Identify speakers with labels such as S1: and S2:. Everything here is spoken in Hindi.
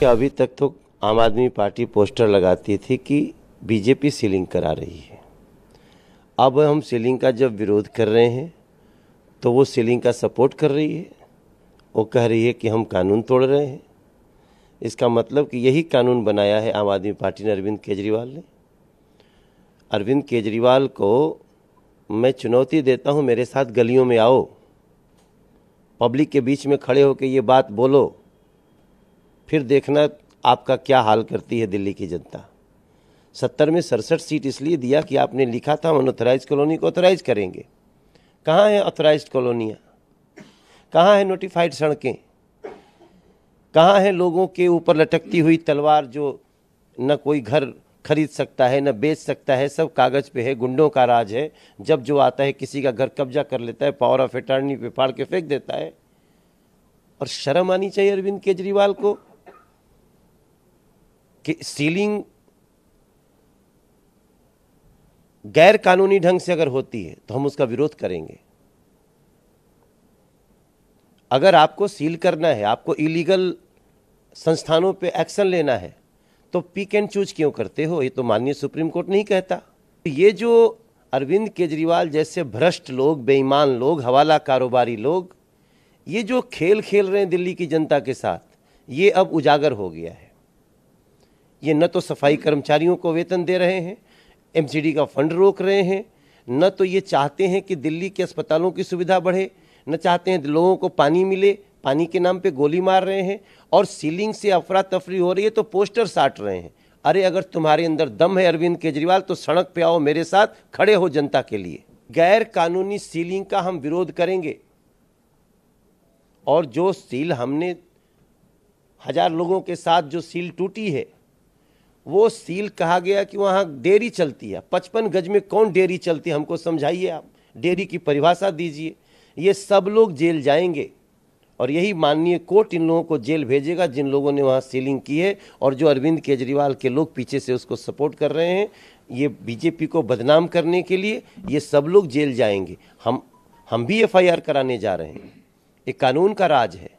S1: कि अभी तक तो आम आदमी पार्टी पोस्टर लगाती थी कि बीजेपी सीलिंग करा रही है अब हम सीलिंग का जब विरोध कर रहे हैं तो वो सीलिंग का सपोर्ट कर रही है वो कह रही है कि हम कानून तोड़ रहे हैं इसका मतलब कि यही कानून बनाया है आम आदमी पार्टी ने अरविंद केजरीवाल ने अरविंद केजरीवाल को मैं चुनौती देता हूँ मेरे साथ गलियों में आओ पब्लिक के बीच में खड़े होकर ये बात बोलो फिर देखना आपका क्या हाल करती है दिल्ली की जनता सत्तर में सड़सठ सीट इसलिए दिया कि आपने लिखा था अनऑथराइज कॉलोनी को ऑथराइज करेंगे कहाँ है ऑथराइज कॉलोनियाँ कहाँ है नोटिफाइड सड़कें कहाँ हैं लोगों के ऊपर लटकती हुई तलवार जो न कोई घर खरीद सकता है न बेच सकता है सब कागज़ पे है गुंडों का राज है जब जो आता है किसी का घर कब्जा कर लेता है पावर ऑफ अटॉर्नी पे फाड़ के फेंक देता है और शर्म आनी चाहिए अरविंद केजरीवाल को कि सीलिंग गैर कानूनी ढंग से अगर होती है तो हम उसका विरोध करेंगे अगर आपको सील करना है आपको इलीगल संस्थानों पे एक्शन लेना है तो पिक एंड चूज क्यों करते हो ये तो माननीय सुप्रीम कोर्ट नहीं कहता ये जो अरविंद केजरीवाल जैसे भ्रष्ट लोग बेईमान लोग हवाला कारोबारी लोग ये जो खेल खेल रहे हैं दिल्ली की जनता के साथ ये अब उजागर हो गया है ये न तो सफाई कर्मचारियों को वेतन दे रहे हैं एम का फंड रोक रहे हैं न तो ये चाहते हैं कि दिल्ली के अस्पतालों की सुविधा बढ़े न चाहते हैं लोगों को पानी मिले पानी के नाम पे गोली मार रहे हैं और सीलिंग से अफरा तफरी हो रही है तो पोस्टर साट रहे हैं अरे अगर तुम्हारे अंदर दम है अरविंद केजरीवाल तो सड़क पे आओ मेरे साथ खड़े हो जनता के लिए गैर कानूनी सीलिंग का हम विरोध करेंगे और जो सील हमने हजार लोगों के साथ जो सील टूटी है वो सील कहा गया कि वहाँ डेयरी चलती है पचपन गज में कौन डेयरी चलती है हमको समझाइए आप डेयरी की परिभाषा दीजिए ये सब लोग जेल जाएंगे और यही माननीय कोर्ट इन लोगों को जेल भेजेगा जिन लोगों ने वहाँ सीलिंग की है और जो अरविंद केजरीवाल के लोग पीछे से उसको सपोर्ट कर रहे हैं ये बीजेपी को बदनाम करने के लिए ये सब लोग जेल जाएंगे हम हम भी एफआईआर कराने जा रहे हैं ये कानून का राज है